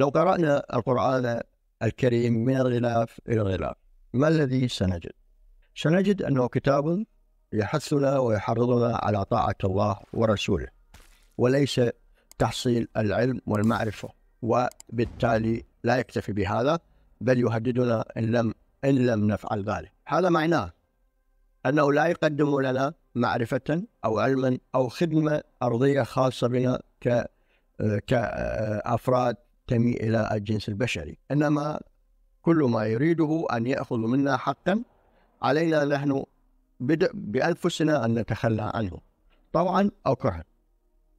لو قرأنا القرآن الكريم من الغلاف إلى الغلاف ما الذي سنجد؟ سنجد أنه كتاب يحثنا ويحرضنا على طاعة الله ورسوله وليس تحصيل العلم والمعرفة وبالتالي لا يكتفي بهذا بل يهددنا إن لم إن لم نفعل ذلك هذا معناه أنه لا يقدم لنا معرفة أو علما أو خدمة أرضية خاصة بنا ك كأفراد آه، ينتمي إلى الجنس البشري إنما كل ما يريده أن يأخذ منا حقا علينا نحن بدء بأنفسنا أن نتخلى عنه طوعا أو كرها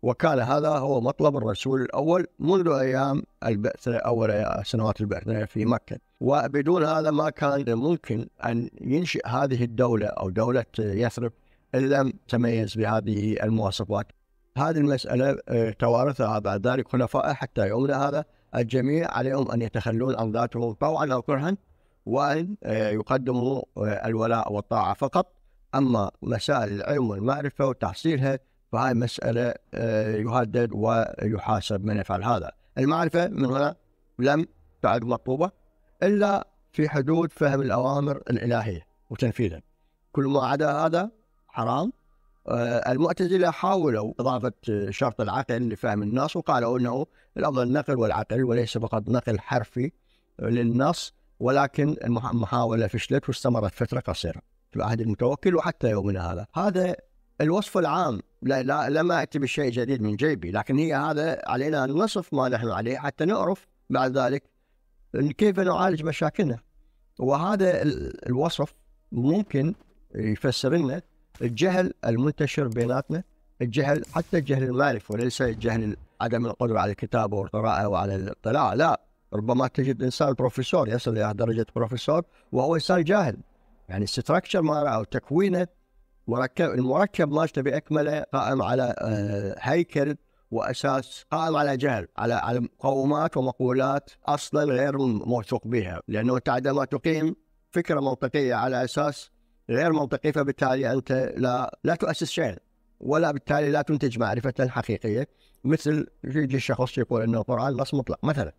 وكان هذا هو مطلب الرسول الأول منذ أيام البعثه أول سنوات البعثه في مكة وبدون هذا ما كان ممكن أن ينشئ هذه الدولة أو دولة يثرب إن لم تميز بهذه المواصفات هذه المسألة آه، توارثها بعد ذلك خلفاء حتى يومنا هذا الجميع عليهم أن يتخلون عن ذاتهم طوعا أو كرها وأن آه، يقدموا الولاء والطاعة فقط أما مسائل العلم والمعرفة وتحصيلها فهي مسألة آه، يهدد ويحاسب من يفعل هذا المعرفة من هنا لم تعد مطلوبة إلا في حدود فهم الأوامر الإلهية وتنفيذها كل ما عدا هذا حرام آه، المعتزله حاولوا اضافه آه، شرط العقل لفهم النص وقالوا انه الافضل النقل والعقل وليس فقط نقل حرفي للنص ولكن المحاوله فشلت واستمرت فتره قصيره في عهد المتوكل وحتى يومنا هذا هذا الوصف العام لا, لا لم اتي بشيء جديد من جيبي لكن هي هذا علينا ان نصف ما نحن عليه حتى نعرف بعد ذلك كيف نعالج مشاكلنا وهذا الوصف ممكن يفسر لنا الجهل المنتشر بيناتنا الجهل حتى الجهل المعرفة وليس الجهل عدم القدرة على الكتابة والقراءة وعلى الاطلاع لا ربما تجد إنسان بروفيسور يصل إلى درجة بروفيسور وهو إنسان جاهل يعني الستراكشر ماله أو تكوينه مركب المركب مالته بأكمله قائم على آه، هيكل واساس قائم على جهل على على مقومات ومقولات اصلا غير موثوق بها لانه انت عندما تقيم فكره منطقيه على اساس غير منطقي فبالتالي انت لا لا تؤسس شيء ولا بالتالي لا تنتج معرفة حقيقيه مثل يجي شخص يقول ان القرآن نص مطلق مثلا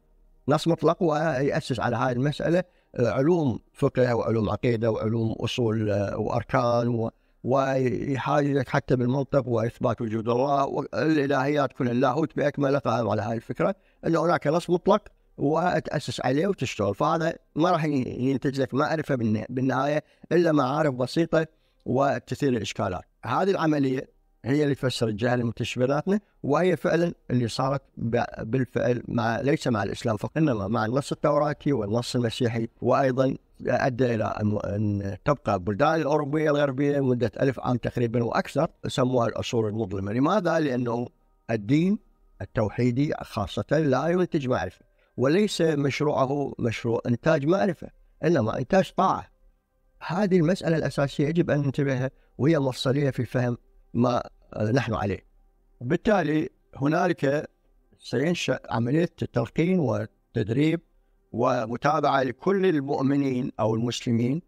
نص مطلق ويأسس على هذه المسألة آه، علوم فقه وعلوم عقيدة وعلوم أصول آه، وأركان ويحاجزك حتى بالمنطق وإثبات وجود الله والإلهيات كل اللاهوت بأكمله قائم على هذه الفكرة أن هناك نص مطلق وتاسس عليه وتشتغل فهذا ما راح ينتج لك معرفه بالنهايه الا معارف بسيطه وتثير الاشكالات. هذه العمليه هي اللي تفسر الجهل المنتشر وهي فعلا اللي صارت بالفعل مع ليس مع الاسلام فقط انما مع النص التوراتي والنص المسيحي وايضا ادى الى ان تبقى البلدان الاوروبيه الغربيه مده ألف عام تقريبا واكثر سموها العصور المظلمه، لماذا؟ لانه الدين التوحيدي خاصه لا ينتج معرفه. وليس مشروعه مشروع إنتاج معرفة إنما إنتاج طاعة هذه المسألة الأساسية يجب أن ننتبهها وهي مفصلية في فهم ما نحن عليه بالتالي هنالك سينشأ عملية تلقين وتدريب ومتابعة لكل المؤمنين أو المسلمين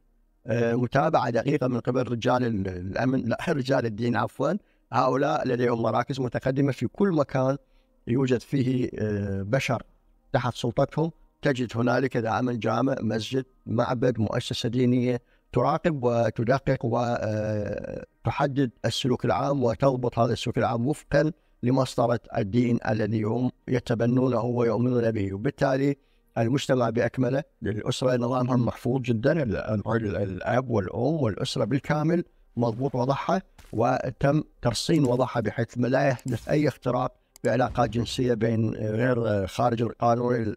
آه، متابعة دقيقة من قبل رجال الأمن لا رجال الدين عفوا هؤلاء لديهم مراكز متقدمة في كل مكان يوجد فيه آه، بشر تحت سلطتهم تجد هنالك دعما جامع مسجد معبد مؤسسة دينية تراقب وتدقق وتحدد آه، السلوك العام وتضبط هذا السلوك العام وفقا لمسطرة الدين الذي هم يتبنونه ويؤمنون به وبالتالي المجتمع بأكمله للأسرة نظامهم محفوظ جدا الأب والأم والأسرة بالكامل مضبوط وضعها وتم ترصين وضعها بحيث لا يحدث أي اختراق بعلاقات جنسيه بين غير آه، خارج القانون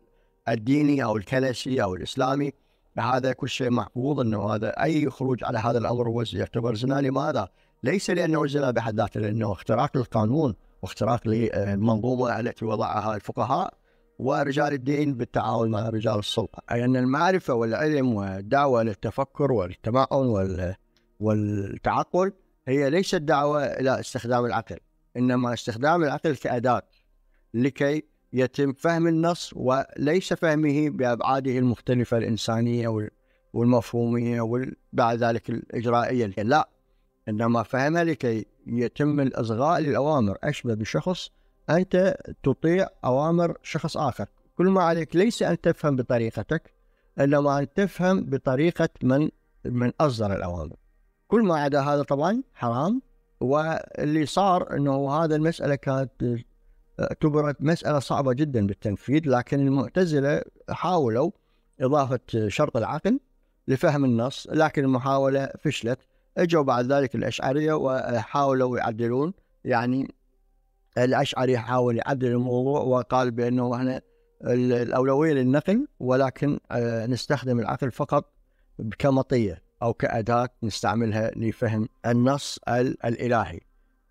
الديني او الكنسي او الاسلامي هذا كل شيء محفوظ انه هذا اي خروج على هذا الامر هو يعتبر زنا لماذا؟ ليس لانه زنا بحد ذاته لانه اختراق للقانون واختراق للمنظومه التي وضعها الفقهاء ورجال الدين بالتعاون مع رجال السلطه، اي ان المعرفه والعلم والدعوه للتفكر والتمعن والتعقل هي ليست دعوه الى استخدام العقل انما استخدام العقل كاداه لكي يتم فهم النص وليس فهمه بابعاده المختلفه الانسانيه والمفهوميه وبعد ذلك الاجرائيه لا انما فهمها لكي يتم الاصغاء للاوامر اشبه بشخص انت تطيع اوامر شخص اخر كل ما عليك ليس ان تفهم بطريقتك انما ان تفهم بطريقه من من اصدر الاوامر كل ما عدا هذا طبعا حرام واللي صار انه هذا المساله كانت آه، اعتبرت مساله صعبه جدا بالتنفيذ لكن المعتزله حاولوا اضافه شرط العقل لفهم النص لكن المحاوله فشلت اجوا بعد ذلك الاشعريه وحاولوا يعدلون يعني الاشعري حاول يعدل الموضوع وقال بانه احنا الاولويه للنقل ولكن آه، نستخدم العقل فقط كمطيه أو كأداة نستعملها لفهم النص الإلهي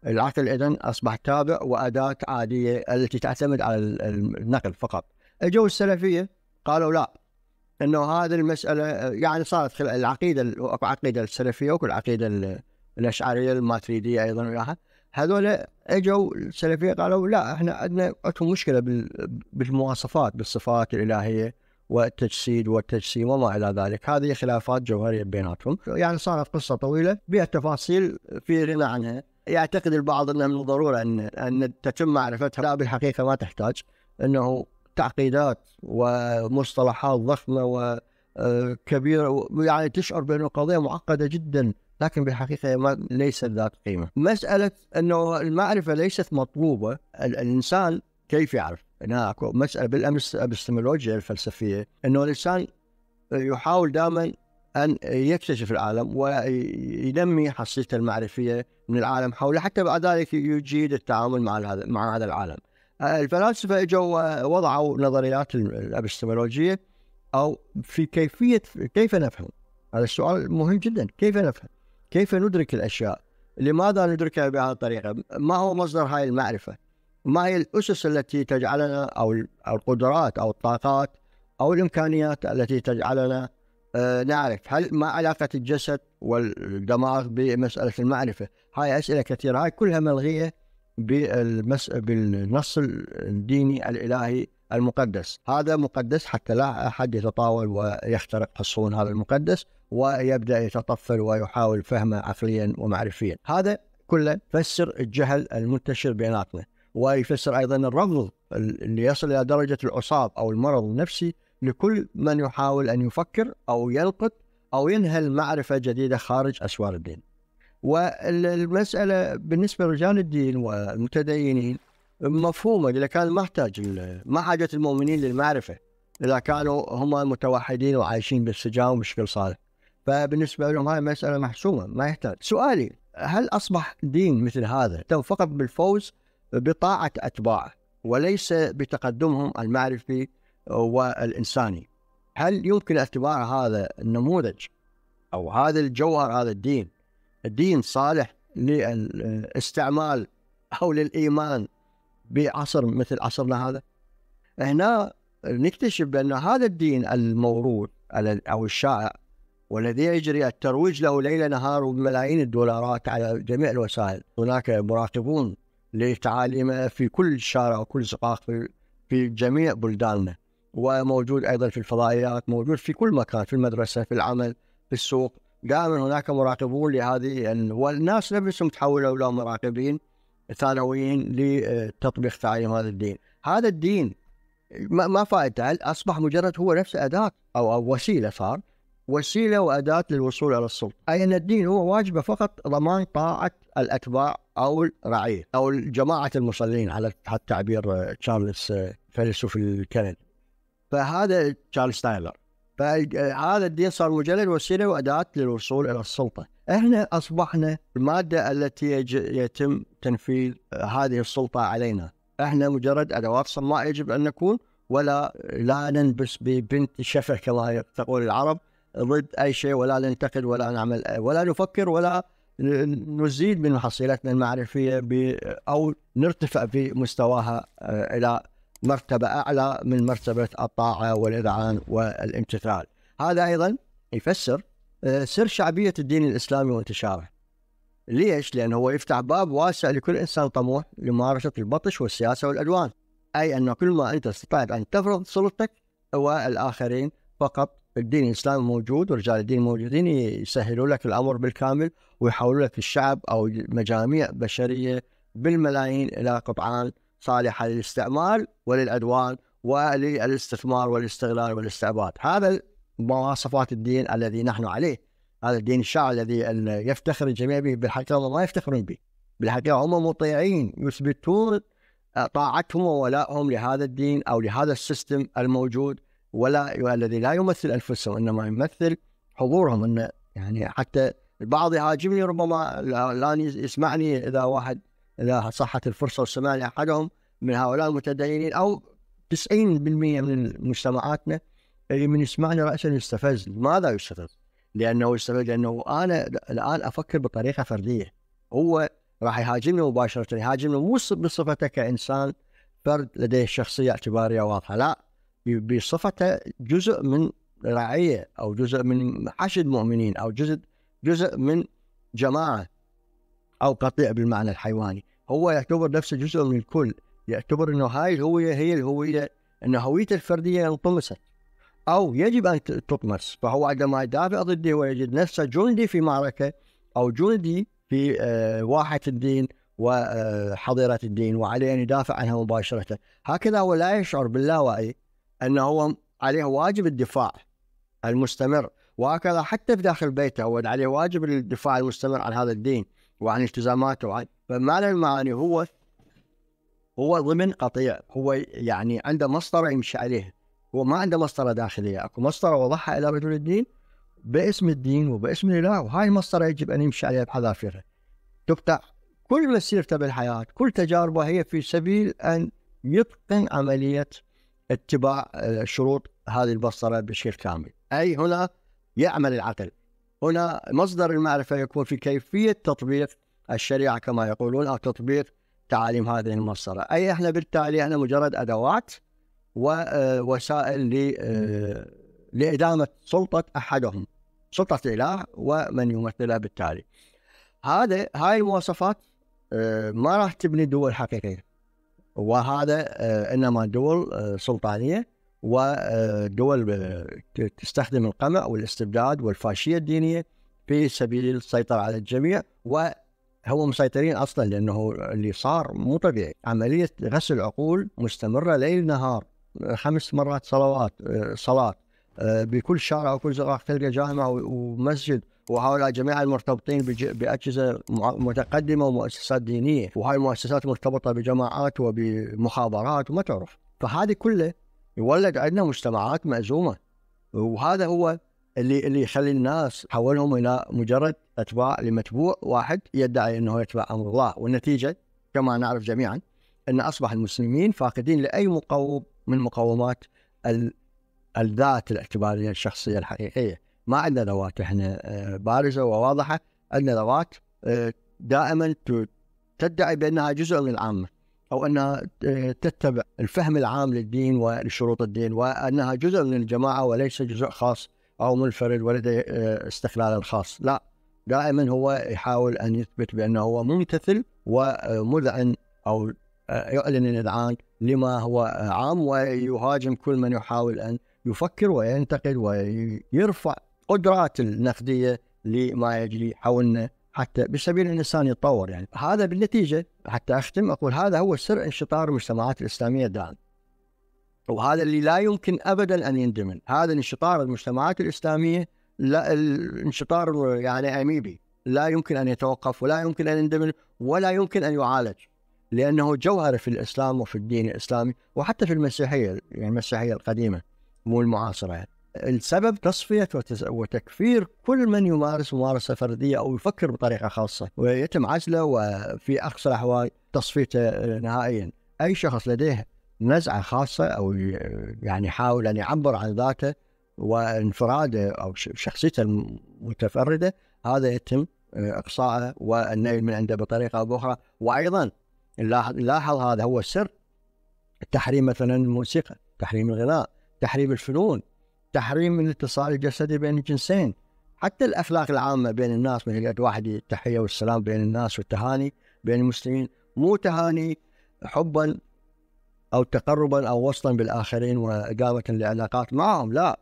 العقل اذا أصبح تابع وأداة عادية التي تعتمد على النقل فقط اجوا السلفية قالوا لا انه هذه المساله يعني صارت خلال العقيده العقيده السلفيه وكل العقيده الاشعريه الماتريديه ايضا وياها هذول اجوا السلفيه قالوا لا احنا عندنا عندهم مشكله بالمواصفات بالصفات الالهيه والتجسيد والتجسيم وما إلى ذلك هذه خلافات جوهرية بيناتهم يعني صارت قصة طويلة بها تفاصيل في غنى عنها يعتقد البعض انه من الضرورة أن, أن تتم معرفتها لا بالحقيقة ما تحتاج أنه تعقيدات ومصطلحات ضخمة و يعني تشعر بأنه قضية معقدة جدا لكن بالحقيقة ما ليست ذات قيمة مسألة أنه المعرفة ليست مطلوبة الإنسان كيف يعرف هناك مسألة بالأمس الفلسفية أنه الإنسان يحاول دائما أن يكتشف العالم وينمي حصيلته المعرفية من العالم حوله حتى بعد ذلك يجيد التعامل مع هذا مع هذا العالم الفلاسفة اجوا وضعوا نظريات الابستمولوجية أو في كيفية كيف نفهم هذا السؤال مهم جدا كيف نفهم كيف ندرك الأشياء لماذا ندركها بهذه الطريقة ما هو مصدر هاي المعرفة ما هي الأسس التي تجعلنا أو القدرات أو الطاقات أو الإمكانيات التي تجعلنا آه، نعرف هل ما علاقة الجسد والدماغ بمسألة المعرفة هاي أسئلة كثيرة هاي كلها ملغية بالمس... بالنص الديني الإلهي المقدس هذا مقدس حتى لا أحد يتطاول ويخترق حصون هذا المقدس ويبدأ يتطفل ويحاول فهمه عقليا ومعرفيا هذا كله فسر الجهل المنتشر بيناتنا ويفسر أيضا الرفض اللي يصل إلى درجة العصاب أو المرض النفسي لكل من يحاول أن يفكر أو يلقط أو ينهل معرفة جديدة خارج أسوار الدين والمسألة بالنسبة لرجال الدين والمتدينين مفهومة إذا كان ما احتاج ما حاجة المؤمنين للمعرفة إذا كانوا هم متوحدين وعايشين بالسجام بشكل صالح فبالنسبة لهم هاي مسألة محسومة ما يحتاج سؤالي هل أصبح دين مثل هذا فقط بالفوز بطاعة أتباعه وليس بتقدمهم المعرفي والإنساني هل يمكن اتباع هذا النموذج أو هذا الجوهر هذا الدين الدين صالح للاستعمال أو للإيمان بعصر مثل عصرنا هذا هنا نكتشف بأن هذا الدين الموروث أو الشائع والذي يجري الترويج له ليل نهار بملايين الدولارات على جميع الوسائل هناك مراقبون للتعاليم في كل شارع وكل زقاق في, في جميع بلداننا وموجود أيضا في الفضائيات موجود في كل مكان في المدرسة في العمل في السوق دائما هناك مراقبون لهذه والناس نفسهم تحولوا الى مراقبين ثانويين لتطبيق تعاليم هذا الدين. هذا الدين ما فائدته؟ اصبح مجرد هو نفسه اداه او او وسيله صار وسيلة وأداة للوصول إلى السلطة أي أن الدين هو واجبه فقط ضمان طاعة الأتباع أو الرعية أو جماعة المصلين على التعبير آه، تشارلز آه، فيلسوف الكندي فهذا تشارلز تايلر فهذا الدين صار مجرد وسيلة وأداة للوصول إلى السلطة احنا أصبحنا المادة التي يتم تنفيذ آه، هذه السلطة علينا احنا مجرد أدوات صماء يجب أن نكون ولا لا ننبس ببنت شفه كما تقول العرب ضد أي شيء ولا ننتقد ولا نعمل ولا نفكر ولا نزيد من حصيلتنا المعرفية أو نرتفع في مستواها آه، إلى مرتبة أعلى من مرتبة الطاعة والإذعان والامتثال هذا أيضا يفسر آه، سر شعبية الدين الإسلامي وانتشاره ليش؟ لأنه هو يفتح باب واسع لكل إنسان طموح لممارسة البطش والسياسة والأدوان أي أن كل ما أنت استطعت أن تفرض سلطتك والآخرين فقط الدين الاسلامي موجود ورجال الدين موجودين يسهلوا لك الامر بالكامل ويحولوا لك الشعب او مجاميع بشريه بالملايين الى قطعان صالحه للاستعمال وللعدوان وللاستثمار والاستغلال والاستعباد هذا مواصفات الدين الذي نحن عليه هذا الدين الشاعر الذي يفتخر الجميع به بالحقيقه هم ما يفتخرون به بالحقيقه هم مطيعين يثبتون طاعتهم وولائهم لهذا الدين او لهذا السيستم الموجود ولا الذي لا يمثل انفسهم انما يمثل حضورهم ان يعني حتى البعض يهاجمني ربما الان يسمعني اذا واحد اذا صحت الفرصه وسمعني احدهم من هؤلاء المتدينين او 90% من مجتمعاتنا اللي من يسمعني راسا يستفز، لماذا يستفز؟ لانه يستفز لانه انا الان افكر بطريقه فرديه هو راح يهاجمني مباشره يهاجمني مو بصفته كانسان فرد لديه شخصيه اعتباريه واضحه لا بصفته جزء من رعية أو جزء من حشد مؤمنين أو جزء جزء من جماعة أو قطيع بالمعنى الحيواني هو يعتبر نفسه جزء من الكل يعتبر أنه هاي الهوية هي الهوية أن هويته الفردية انطمست أو يجب أن تطمس فهو عندما يدافع ضده ويجد نفسه جندي في معركة أو جندي في آه، واحة الدين وحظيرة آه، الدين وعليه أن يدافع عنها مباشرة هكذا هو لا يشعر باللاوعي انه هو عليه واجب الدفاع المستمر وهكذا حتى في داخل بيته هو عليه واجب الدفاع المستمر عن هذا الدين وعن التزاماته وعن فما له المعاني هو هو ضمن قطيع هو يعني عنده مسطرة يمشي عليه هو ما عنده مسطرة داخلية أكو مسطرة وضعها إلى رجل الدين باسم الدين وباسم الإله وهاي المسطرة يجب أن يمشي عليها بحذافيرها تقطع كل مسيرته بالحياة كل تجاربه هي في سبيل أن يتقن عملية اتباع آه، شروط هذه البصرة بشكل كامل أي هنا يعمل العقل هنا مصدر المعرفة يكون في كيفية تطبيق الشريعة كما يقولون أو تطبيق تعاليم هذه المصدره، أي إحنا بالتالي إحنا مجرد أدوات ووسائل آه، آه، لإدامة سلطة أحدهم سلطة الإله ومن يمثله بالتالي هذا هاي المواصفات ما راح تبني دول حقيقية وهذا آه، انما دول آه، سلطانيه ودول آه، تستخدم القمع والاستبداد والفاشيه الدينيه في سبيل السيطره على الجميع وهو مسيطرين اصلا لانه اللي صار مو طبيعي عمليه غسل عقول مستمره ليل نهار خمس مرات صلوات صلاه بكل شارع وكل زراعه تلقى جامع ومسجد وهؤلاء جميعا مرتبطين باجهزه متقدمه ومؤسسات دينيه وهاي المؤسسات مرتبطه بجماعات وبمخابرات وما تعرف فهذه كله يولد عندنا مجتمعات مأزومه وهذا هو اللي اللي يخلي الناس حولهم الى مجرد اتباع لمتبوع واحد يدعي انه يتبع امر الله والنتيجه كما نعرف جميعا ان اصبح المسلمين فاقدين لاي مقوم من مقومات الذات الاعتباريه الشخصيه الحقيقيه ما عندنا ذوات احنا آه، بارزه وواضحه عندنا ذوات آه، دائما تدعي بانها جزء من العامه او انها آه، تتبع الفهم العام للدين ولشروط الدين وانها جزء من الجماعه وليس جزء خاص او منفرد ولديه استقلال خاص، لا دائما هو يحاول ان يثبت بانه هو ممتثل ومذعن او يعلن الإذعان لما هو عام ويهاجم كل من يحاول أن يفكر وينتقد ويرفع القدرات النقديه لما يجري حولنا حتى بسبيل الانسان يتطور يعني هذا بالنتيجه حتى اختم اقول هذا هو سر انشطار المجتمعات الاسلاميه الدائم وهذا اللي لا يمكن ابدا ان يندمن هذا انشطار المجتمعات الاسلاميه لا الانشطار يعني اميبي لا يمكن ان يتوقف ولا يمكن ان يندمن ولا يمكن ان يعالج لانه جوهر في الاسلام وفي الدين الاسلامي وحتى في المسيحيه يعني المسيحيه القديمه مو المعاصره يعني. السبب تصفية وتكفير كل من يمارس ممارسة فردية أو يفكر بطريقة خاصة ويتم عزله وفي أقصى الأحوال تصفيته نهائيا أي شخص لديه نزعة خاصة أو يعني يحاول أن يعبر عن ذاته وانفراده أو شخصيته المتفردة هذا يتم آه، إقصائه والنيل من عنده بطريقة أو بأخرى وأيضا نلاحظ هذا هو السر تحريم مثلا الموسيقى تحريم الغناء تحريم الفنون تحريم الاتصال الجسدي بين الجنسين حتى الأخلاق العامة بين الناس من يقعد واحد التحية والسلام بين الناس والتهاني بين المسلمين مو تهاني حبا أو تقربا أو وصلا بالآخرين وإقامة لعلاقات معهم لا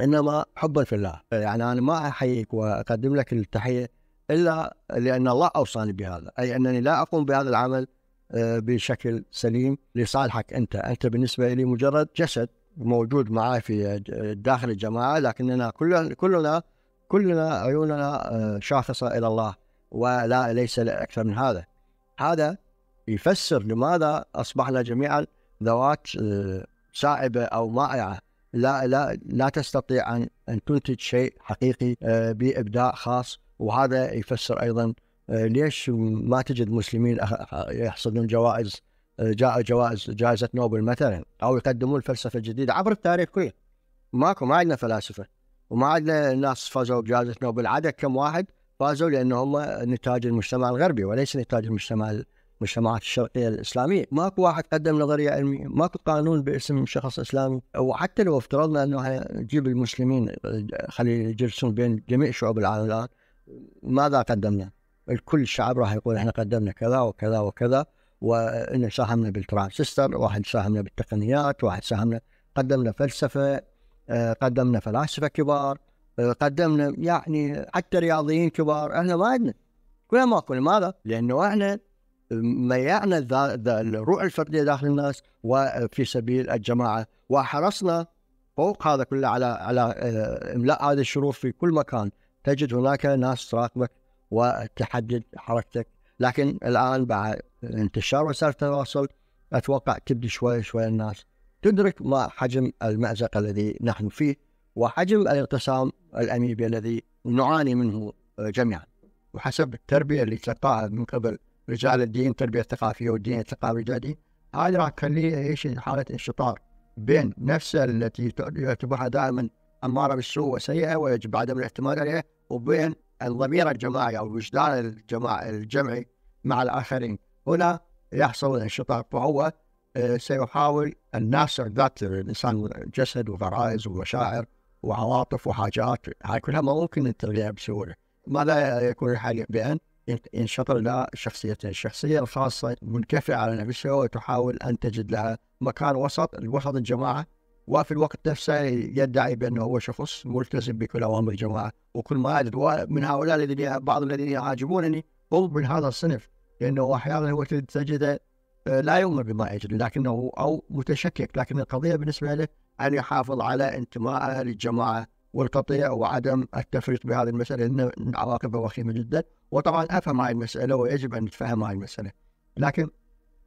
إنما حبا في الله يعني أنا ما أحييك وأقدم لك التحية إلا لأن الله أوصاني بهذا أي أنني لا أقوم بهذا العمل آه، بشكل سليم لصالحك أنت أنت بالنسبة لي مجرد جسد موجود معاه في داخل الجماعه لكننا كلنا كلنا كلنا عيوننا آه، شاخصه الى الله ولا ليس اكثر من هذا. هذا يفسر لماذا اصبحنا جميعا ذوات صعبة آه، او مائعه لا لا لا تستطيع ان ان تنتج شيء حقيقي آه، بابداع خاص وهذا يفسر ايضا ليش ما تجد مسلمين يحصدون جوائز جاء جوائز جائزه نوبل مثلا او يقدمون الفلسفه الجديده عبر التاريخ كله ماكو ما عندنا فلاسفه وما عندنا ناس فازوا بجائزه نوبل عدد كم واحد فازوا لأنهم هم نتاج المجتمع الغربي وليس نتاج المجتمع المجتمعات الشرقيه الاسلاميه، ماكو واحد قدم نظريه علميه، ماكو قانون باسم شخص اسلامي، وحتى لو افترضنا انه نجيب المسلمين خلي يجلسون بين جميع شعوب العالم الان ماذا قدمنا؟ الكل الشعب راح يقول احنا قدمنا كذا وكذا وكذا وإن ساهمنا بالترانسستر واحد ساهمنا بالتقنيات واحد ساهمنا قدمنا فلسفة آه، قدمنا فلاسفة كبار آه، قدمنا يعني حتى رياضيين كبار احنا ما عندنا كل ما كل ماذا؟ لانه احنا ميعنا الروح الفرديه داخل الناس وفي سبيل الجماعه وحرصنا فوق هذا كله على على آه، املاء هذه الشروط في كل مكان تجد هناك ناس تراقبك وتحدد حركتك لكن الان بعد انتشار وسائل التواصل اتوقع تبدي شوي شوي الناس تدرك ما حجم المأزق الذي نحن فيه وحجم الانقسام الاميبي الذي نعاني منه جميعا وحسب التربيه اللي تلقاها من قبل رجال الدين التربيه الثقافيه والدين الثقافي الجديد هذا راح تخليه يعيش حاله انشطار بين نفسه التي يعتبرها دائما اماره بالسوء وسيئه ويجب عدم الاعتماد عليها وبين الضمير الجماعي أو الوجدان الجماعي الجمعي مع الآخرين هنا يحصل الانشطاط وهو آه، سيحاول أن ذات الإنسان جسد وغرائز ومشاعر وعواطف وحاجات هاي كلها ما ممكن تلغيها بسهولة ماذا يكون الحال بأن ينشطر لها شخصيتين الشخصية الخاصة منكفئة على نفسها وتحاول أن تجد لها مكان وسط الوسط الجماعة وفي الوقت نفسه يدعي بانه هو شخص ملتزم بكل اوامر الجماعه وكل ما ادري ومن هؤلاء الذين بعض الذين يعاجبونني هم من هذا الصنف لانه احيانا هو تجده آه، لا يؤمن بما يجري لكنه او متشكك لكن القضيه بالنسبه له ان يحافظ على انتمائه للجماعه والقطيع وعدم التفريط بهذه المساله لان عواقبها وخيمه جدا وطبعا افهم هاي المساله ويجب ان نتفهم هاي المساله لكن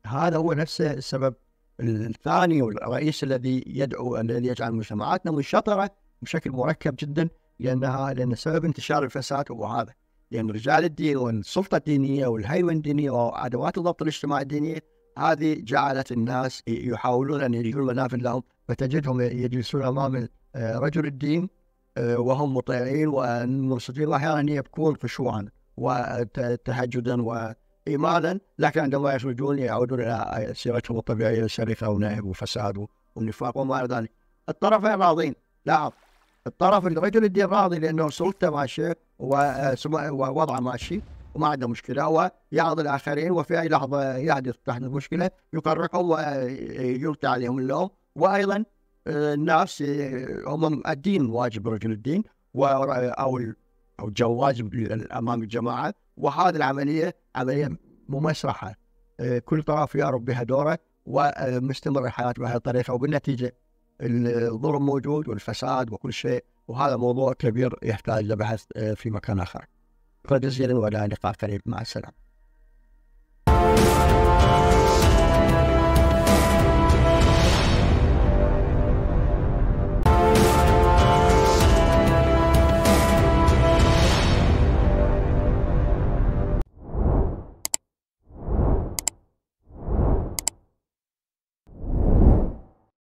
هذا هو نفسه السبب الثاني والرئيس الذي يدعو الذي يجعل مجتمعاتنا منشطره بشكل مركب جدا لانها لان سبب انتشار الفساد هو هذا لان رجال الدين والسلطه الدينيه والهيمنه الدينيه وادوات الضبط الاجتماعي الدينيه هذه جعلت الناس يحاولون ان يجدون منافع لهم فتجدهم يجلسون امام آه، رجل الدين آه، وهم مطيعين ومرصدين واحيانا يبكون خشوعا وتهجدا و إيمانا لكن عندما يخرجون يعودون إلى سيرتهم الطبيعية السرقة ونهب وفساد ونفاق وما إلى ذلك الطرفين راضين لاحظ الطرف الرجل نعم. الدين راضي لأنه سلطته ماشية ووضعه ماشي وما عنده مشكلة ويعرض الآخرين وفي أي لحظة يحدث تحدث مشكلة يقرقهم ويلقي عليهم اللوم وأيضا آه، الناس آه، هم الدين واجب رجل الدين او او الجواز امام الجماعه وهذه العمليه عمليه ممسرحه آه، كل طرف يعرف بها دوره ومستمر الحياه بهذه الطريقه وبالنتيجه الظلم موجود والفساد وكل شيء وهذا موضوع كبير يحتاج لبحث آه، في مكان اخر. شكرا جزيلا والى لقاء قريب مع السلامه.